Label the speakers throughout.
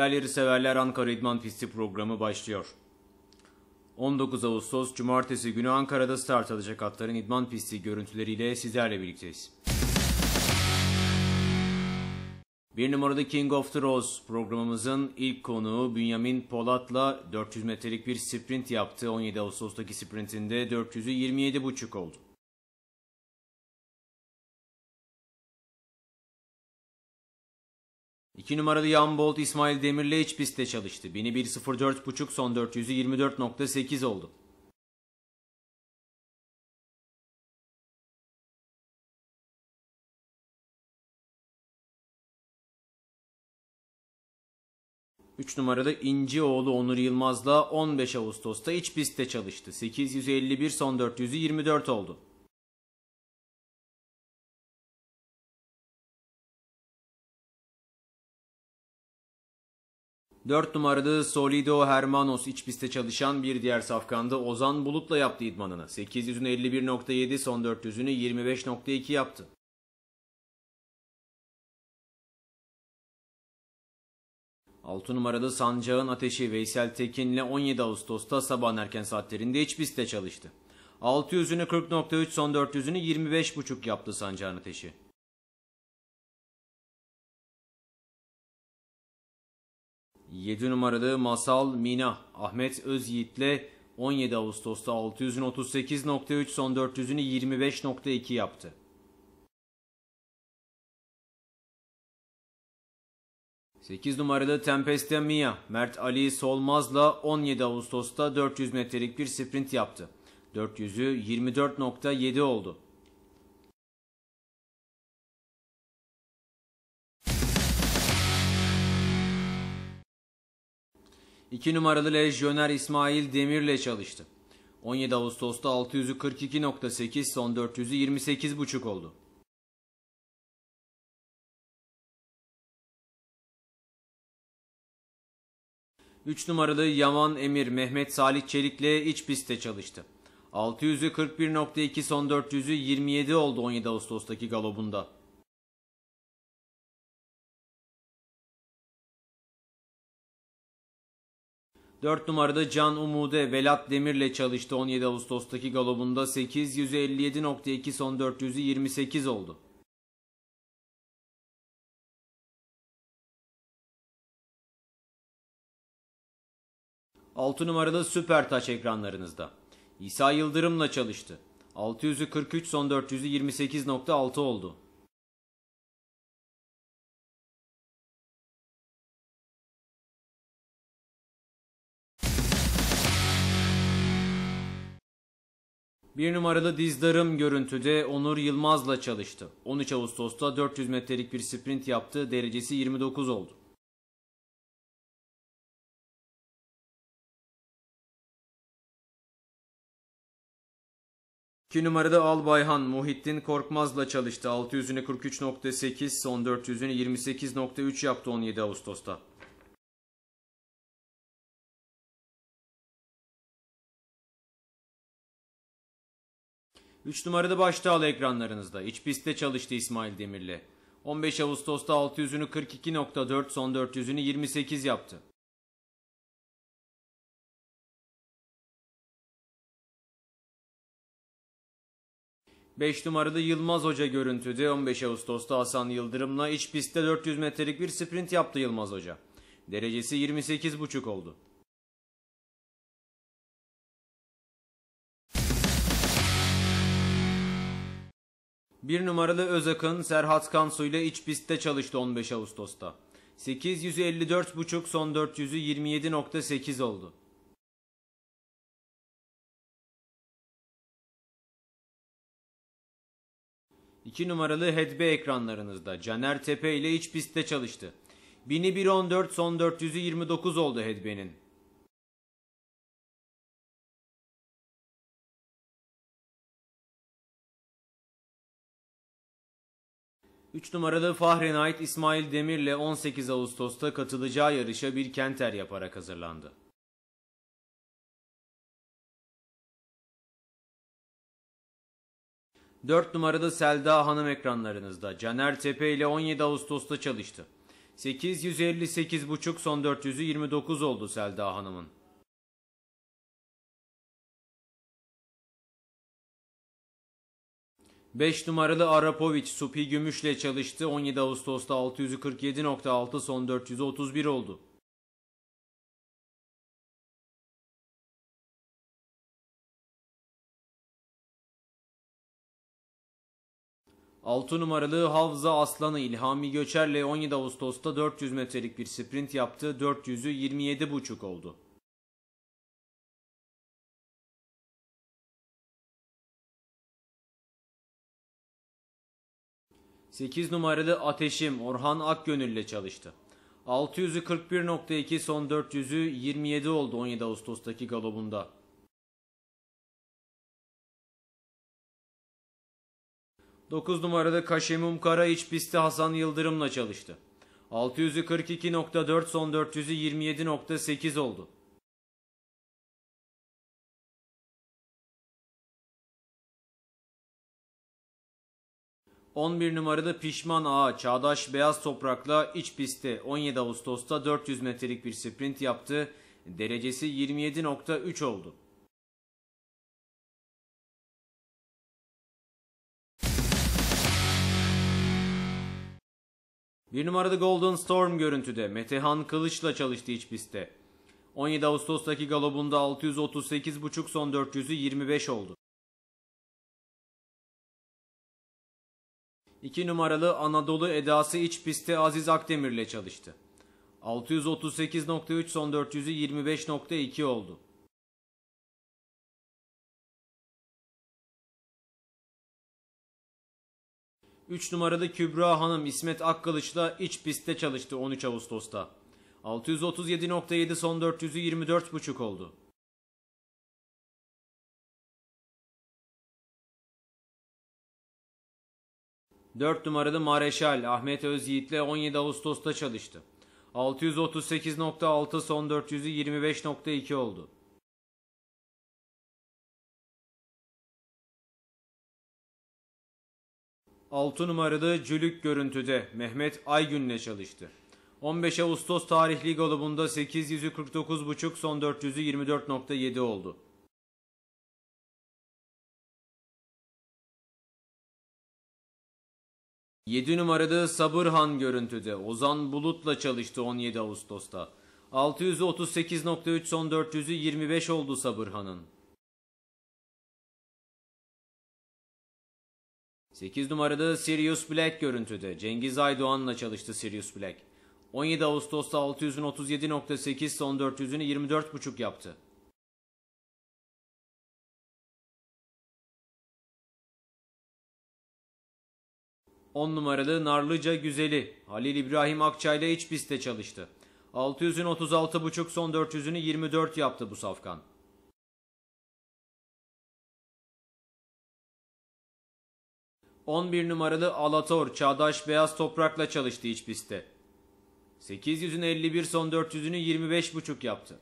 Speaker 1: Değerleri severler Ankara İdman Pisti programı başlıyor. 19 Ağustos Cumartesi günü Ankara'da start alacak atların idman pisti görüntüleriyle sizlerle birlikteyiz. Bir numarada King of the Rose programımızın ilk konuğu Bünyamin Polat'la 400 metrelik bir sprint yaptı. 17 Ağustos'taki sprintinde 400'ü
Speaker 2: 27,5 oldu. İki numaralı Yan Bolt İsmail Demir'le iç pistte çalıştı. 1004.5 son 400'ü 24.8 oldu. Üç numaralı İncioğlu
Speaker 1: Onur Yılmaz'la 15 Ağustos'ta iç pistte çalıştı. 851 son 400'ü
Speaker 2: 24 oldu. 4 numaralı
Speaker 1: Solido Hermanos iç piste çalışan bir diğer safkanda Ozan Bulut'la yaptı idmanını.
Speaker 2: 851.7 son 400'ünü 25.2 yaptı. Altı numaralı Sancağın Ateşi
Speaker 1: Veysel Tekin'le 17 Ağustos'ta sabah erken saatlerinde iç pistte çalıştı. 600'ünü
Speaker 2: 40.3 son 400'ünü 25.5 yaptı Sancağın Ateşi. 7 numaralı
Speaker 1: Masal Mina Ahmet Özyiğit'le 17 Ağustos'ta 638.3
Speaker 2: son 400'ünü 25.2 yaptı. Sekiz numaralı Tempeste Mia, Mert Ali
Speaker 1: Solmaz'la 17 Ağustos'ta 400 metrelik bir sprint yaptı. 400'ü
Speaker 2: 24.7 oldu.
Speaker 1: 2 numaralı lejyoner İsmail Demir'le çalıştı. 17 Ağustos'ta
Speaker 2: 642.8 son 400'ü 28.5 oldu. Üç numaralı Yaman Emir Mehmet Salih Çelik'le iç pistte çalıştı. 600'ü 41.2 son 400'ü 27 oldu 17 Ağustos'taki galobunda. 4 numarada Can Umude Velat Demir'le çalıştı 17 Ağustos'taki galobunda 8 157.2 son 400'ü 28 oldu. Altı numaralı süper taç ekranlarınızda. İsa Yıldırım'la çalıştı. 600'ü 43 son 400'ü 28.6 oldu. Bir
Speaker 1: numaralı dizdarım görüntüde Onur Yılmaz'la çalıştı. 13 Ağustos'ta 400 metrelik bir
Speaker 2: sprint yaptı, derecesi 29 oldu. İki numarada Albayhan Muhittin Korkmaz'la çalıştı. 600'üne 43.8, son 400'ünü 28.3 yaptı 17 Ağustos'ta. 3 numarada başta al ekranlarınızda. İç pistte çalıştı İsmail Demirli. 15 Ağustos'ta 600'ünü 42.4 son 400'ünü 28 yaptı. Beş numaralı Yılmaz Hoca görüntüde 15 Ağustos'ta Hasan Yıldırım'la
Speaker 1: iç pistte 400 metrelik bir sprint yaptı Yılmaz Hoca. Derecesi 28,5 oldu.
Speaker 2: Bir numaralı Özak'ın Serhat Kansu ile iç
Speaker 1: pistte çalıştı 15 Ağustos'ta. 800'ü son 400'ü 27.8
Speaker 2: oldu. İki numaralı Hedbe ekranlarınızda Caner Tepe ile iç pistte çalıştı. 1000'i son 400'ü 29 oldu Hedbe'nin. 3 numaralı Fahren'e ait İsmail Demir'le 18 Ağustos'ta katılacağı yarışa bir kenter yaparak hazırlandı. Dört numaralı Selda Hanım ekranlarınızda. Caner Tepe ile 17 Ağustos'ta çalıştı. 8 158,5 son 400'ü 29 oldu Selda Hanım'ın. 5 numaralı Arapovic Supi Gümüş'le çalıştı. 17 Ağustos'ta 647.6 son 431 oldu. Altı numaralı Havza Aslanı İlhami Göçer'le 17 Ağustos'ta 400 metrelik bir sprint yaptı. 400'ü 27.5 oldu. 8 numaralı Ateşim
Speaker 1: Orhan Akgönül ile çalıştı. 641.2 son 400'ü
Speaker 2: 27 oldu 17 Ağustos'taki galobunda. Dokuz numarada Kaşemum Kara iç pisti Hasan Yıldırım'la çalıştı. 642.4 son 400'ü 27.8 oldu. 11 numarada Pişman Ağa Çağdaş
Speaker 1: Beyaz Toprak'la iç pistte 17 Ağustos'ta 400 metrelik bir sprint yaptı.
Speaker 2: Derecesi 27.3 oldu.
Speaker 1: Bir numarada Golden Storm görüntüde Metehan Kılıç'la çalıştı iç pistte. 17 Ağustos'taki galobunda 638,5 son 400'ü 25 oldu. 2 numaralı Anadolu Edası iç pisti Aziz Akdemir ile çalıştı. 638.3 son 400'ü
Speaker 2: 25.2 oldu. Üç numaralı Kübra Hanım İsmet
Speaker 1: Akkılıç'la iç pistte çalıştı 13 Ağustos'ta. 637.7 son 400'ü
Speaker 2: 24.5 oldu. 4 numaralı Mareşal Ahmet
Speaker 1: Özyiğit'le 17 Ağustos'ta çalıştı. 638.6 son 400'ü
Speaker 2: 25.2 oldu. Altı numaralı Cülük görüntüde
Speaker 1: Mehmet Aygün'le çalıştı. 15 Ağustos tarihli golubunda 849.5
Speaker 2: son 400'ü 24.7 oldu. 7 numarada Sabırhan
Speaker 1: görüntüde Ozan Bulut'la çalıştı 17 Ağustos'ta. 638.3
Speaker 2: son 400'ü 25 oldu Sabırhan'ın. 8 numarada Sirius Black görüntüde Cengiz Aydoğan'la
Speaker 1: çalıştı Sirius Black. 17 Ağustos'ta 637.8 son 400'ünü
Speaker 2: 24.5 yaptı. 10 numaralı Narlıca Güzeli
Speaker 1: Halil İbrahim Akçay ile iç pistte çalıştı. 600'ün 36,5 son 400'ünü
Speaker 2: 24 yaptı bu safkan. On bir numaralı Alator Çağdaş Beyaz Toprak'la çalıştı iç pistte. 851 son 400'ünü 25,5 yaptı.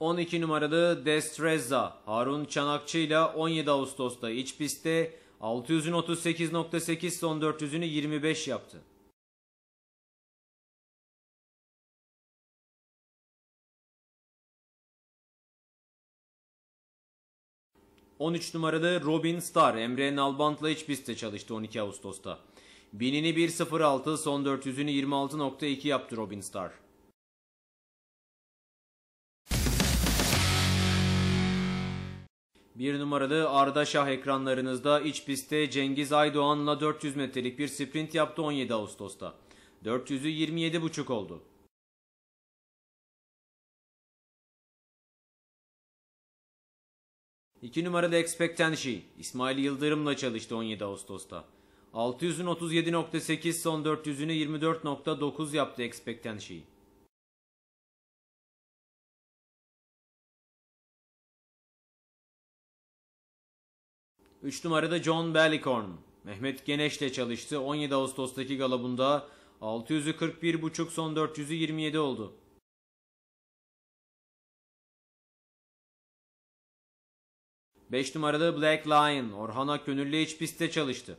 Speaker 2: 12 numaralı Destreza Harun Çanakçı ile 17 Ağustos'ta iç pistte 600'ün 38.8 son 400'ünü 25 yaptı. ...13 numaralı Robin Star Emre Nalbant'la iç pistte çalıştı 12 Ağustos'ta. Binini
Speaker 1: 1.06 son 400'ünü 26.2 yaptı Robin Star. Bir numaralı Arda Şah ekranlarınızda iç pistte Cengiz Aydoğan'la 400 metrelik bir sprint yaptı
Speaker 2: 17 Ağustos'ta. 400'ü 27,5 oldu. İki numaralı Expectancy, İsmail Yıldırım'la çalıştı 17 Ağustos'ta. 600'ün 37.8 son 400'ünü 24.9 yaptı Expectancy. 3 numarada John Bellicorn. Mehmet Geneş'le çalıştı. 17 Ağustos'taki galabunda 641.5 son 427 oldu. Beş numarada Black Lion, Orhan Akgönüllü iç pistte çalıştı.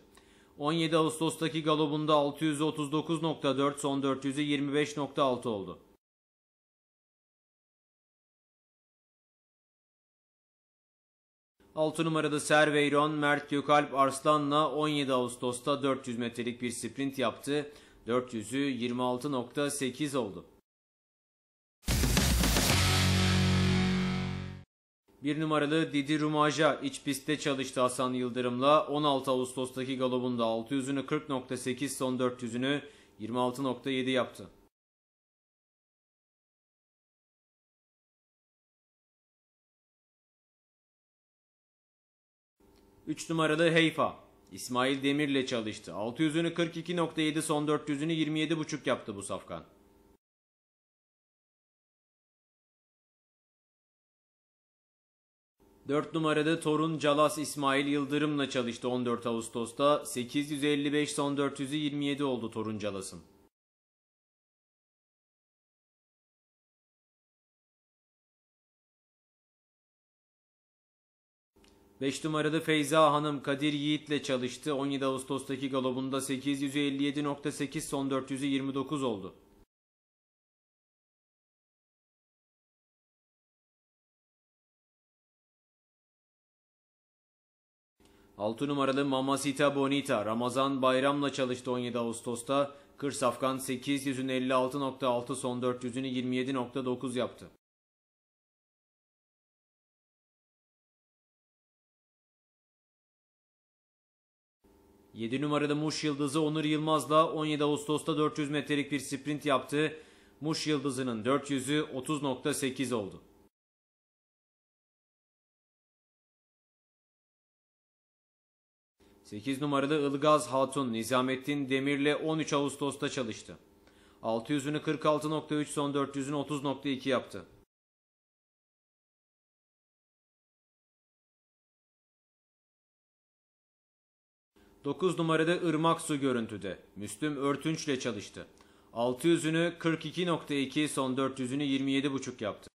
Speaker 2: 17 Ağustos'taki galobunda 639.4 son 425.6 oldu. 6 numarada Serveyron Mert Gökalp Arslan'la 17 Ağustos'ta 400 metrelik bir sprint
Speaker 1: yaptı. 400'ü 26.8 oldu. Bir numaralı Didi Rumaja iç pistte çalıştı Hasan Yıldırım'la. 16 Ağustos'taki galobunda 600'ünü 40.8 son
Speaker 2: 400'ünü 26.7 yaptı. 3 numaralı Heyfa. İsmail Demir'le çalıştı. 600'ünü 42.7 son 400'ünü 27.5 yaptı bu safkan. Dört numarada Torun
Speaker 1: Calas İsmail Yıldırım'la çalıştı 14 Ağustos'ta. 855 son 400'ü 27
Speaker 2: oldu Torun Calas'ın. 5 numarada Feyza Hanım Kadir Yiğit'le çalıştı. 17 Ağustos'taki galobunda 857.8 son 429 oldu. Altı numaralı Mamasita Bonita Ramazan Bayram'la çalıştı 17 Ağustos'ta. Kırsafkan 856.6 son 400'ünü 27.9 yaptı. 7 numaralı Muş Yıldızı Onur Yılmaz'la
Speaker 1: 17 Ağustos'ta 400 metrelik bir sprint yaptı. Muş Yıldızı'nın 400'ü
Speaker 2: 30.8 oldu. Sekiz numaralı Ilgaz Hatun Nizamettin Demir'le 13 Ağustos'ta çalıştı. 600'ünü 46.3 son 400'ünü 30.2 yaptı. 9 numarada ırmak su görüntüde. Müslüm Örtünç'le çalıştı. 600'ünü 42.2 son 400'ünü 27.5 yaptı.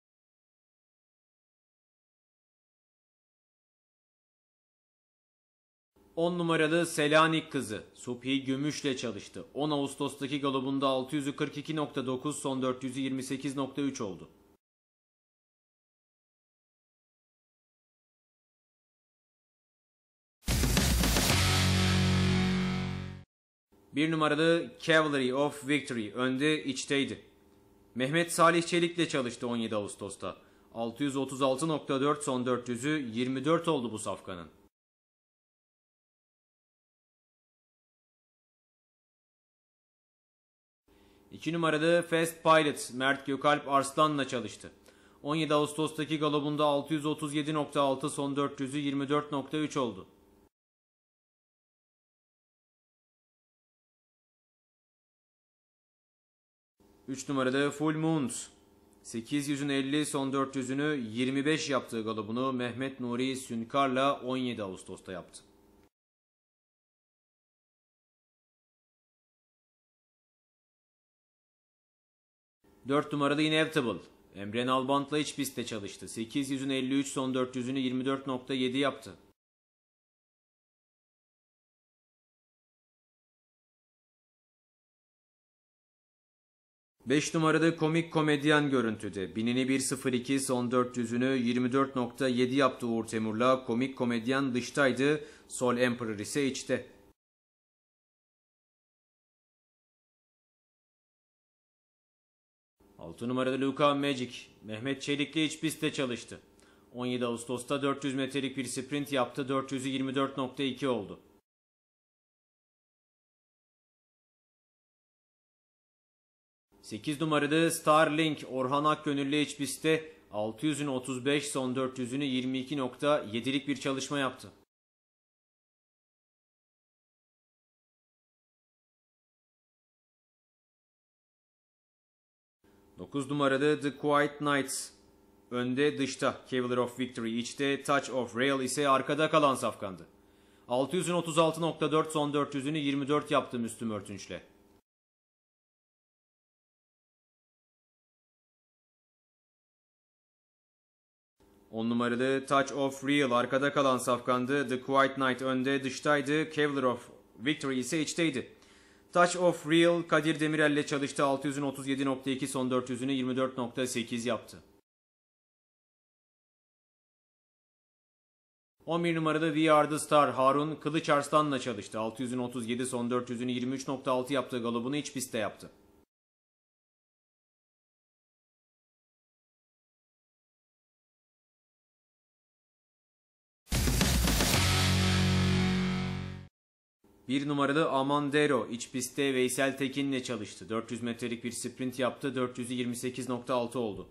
Speaker 2: On numaralı Selanik kızı Subhi Gümüş'le çalıştı. 10 Ağustos'taki galobunda 600'ü 42.9 son 400'ü 28.3 oldu. Bir
Speaker 1: numaralı Cavalry of Victory önde içteydi. Mehmet Salih Çelik Çelik'le çalıştı
Speaker 2: 17 Ağustos'ta. 636.4 son 400'ü 24 oldu bu safkanın. İki numaralı Fast Pilot Mert Gökalp Arslan'la çalıştı. 17 Ağustos'taki galobunda 637.6 son 400'ü 24.3 oldu. 3 numarada Full Moons.
Speaker 1: 850 son 400'ünü 25 yaptığı galobunu Mehmet Nuri Sünkar'la 17
Speaker 2: Ağustos'ta yaptı. Dört numarada Inevitable. Emre Nalbant'la iç pistte çalıştı. 853 son 400'ünü 24.7 yaptı. 5 numarada komik komedyen görüntüde.
Speaker 1: Binini 1.02 son 400'ünü 24.7 yaptı Uğur Temur'la. Komik komedyen
Speaker 2: dıştaydı. Sol Emperor ise içte. Altı numarada Luka Magic.
Speaker 1: Mehmet Çelikli iç pistte çalıştı. 17 Ağustos'ta 400 metrelik bir sprint yaptı.
Speaker 2: 400'ü 24.2 oldu. 8 numarada Starlink Orhan Akgönüllü HBS'te 600'ün 35 son 400'ünü 22.7'lik bir çalışma yaptı. Dokuz numarada The Quiet
Speaker 1: Knights. Önde dışta Cavalier of Victory, içte Touch of Rail ise arkada kalan
Speaker 2: safkandı. 636.4 son 400'ünü 24 yaptı Müslüm Örtünç'le. 10 numaralı Touch of Real arkada kalan safkandı.
Speaker 1: The Quiet Knight önde dıştaydı. Kevlar of Victory ise içteydi. Touch of Real Kadir Demirel ile çalıştı. 637.2 son 400'ünü 24.8 yaptı. 11 numaralı We Are The Star Harun Kılıç Arslan'la çalıştı. 637 son 400'ünü 23.6
Speaker 2: yaptığı galobunu iç pistte yaptı. 1 numaralı Amandero iç pistte Veysel Tekin'le çalıştı. 400 metrelik bir sprint yaptı. 428.6 oldu.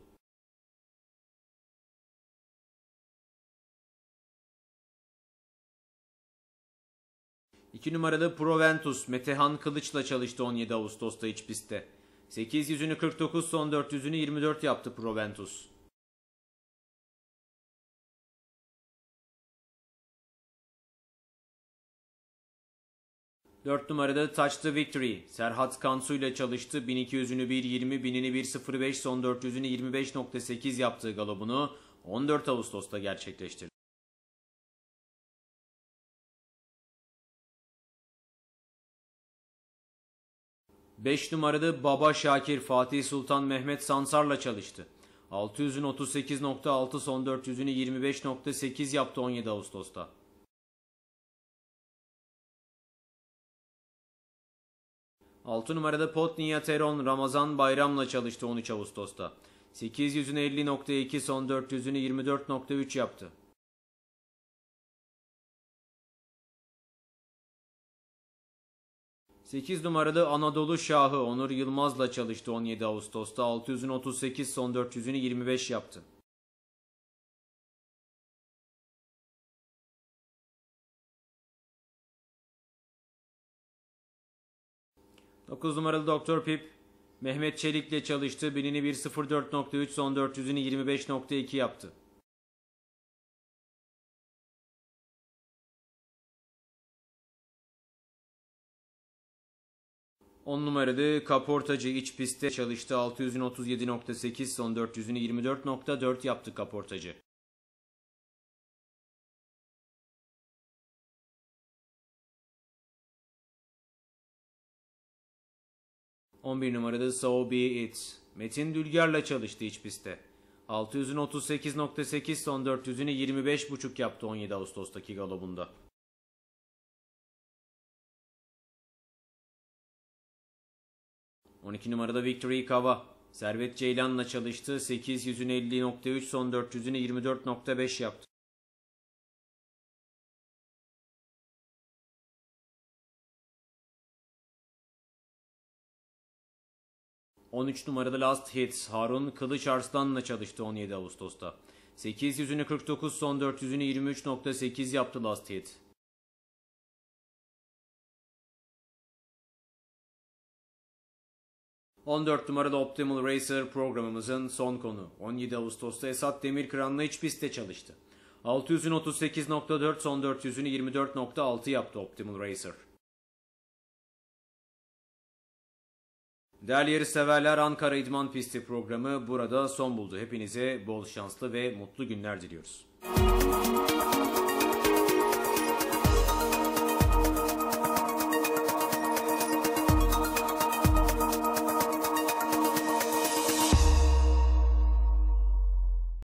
Speaker 2: İki numaralı Proventus Metehan Kılıç'la çalıştı 17 Ağustos'ta iç pistte. 800'ünü 49 son 400'ünü 24 yaptı Proventus. 4 numarada Touch the Victory.
Speaker 1: Serhat Kansu ile çalıştı. 1200'ünü 1.20, 1000'ini 1.05, son 400'ünü 25.8
Speaker 2: yaptığı galobunu 14 Ağustos'ta gerçekleştirdi. Beş numaralı Baba Şakir Fatih Sultan Mehmet Sansar'la çalıştı. 600'ün 38.6 son 400'ünü 25.8 yaptı 17 Ağustos'ta. 6 numarada Potnia Teron Ramazan Bayram'la çalıştı 13 Ağustos'ta. 850.2 son 400'ünü 24.3 yaptı. Sekiz numaralı
Speaker 1: Anadolu Şahı Onur Yılmaz'la çalıştı 17 Ağustos'ta 638 son 400'ünü
Speaker 2: 25 yaptı. 9 numaralı Doktor Pip Mehmet Çelik'le çalıştı. Binini 1.04.3 son 400'ünü 25.2 yaptı. On numaralı Kaportacı iç pistte çalıştı. 637.8 son 400'ünü 24.4 yaptı Kaportacı. 11 numarada So Be It. Metin Dülger'le çalıştı iç pistte. 638.8 son 400'ünü 25.5 yaptı 17 Ağustos'taki galobunda. ...12 numarada Victory Kava... ...Servet Ceylan'la çalıştı... ...850.3 son 400'ünü 24.5 yaptı. 13 numaralı Last Hits Harun Kılıç Arslan'la çalıştı 17 Ağustos'ta. 800'ünü 49 son 400'ünü 23.8 yaptı Last Hit. ...14 numaralı Optimal Racer programımızın son konu.
Speaker 1: 17 Ağustos'ta Esat Demirkıran'la iç pistte çalıştı. 600'ün 38.4 son 400'ünü 24.6 yaptı Optimal Racer. Değerli yeriseverler Ankara İdman Pisti programı burada son buldu. Hepinize bol şanslı ve mutlu günler diliyoruz. Müzik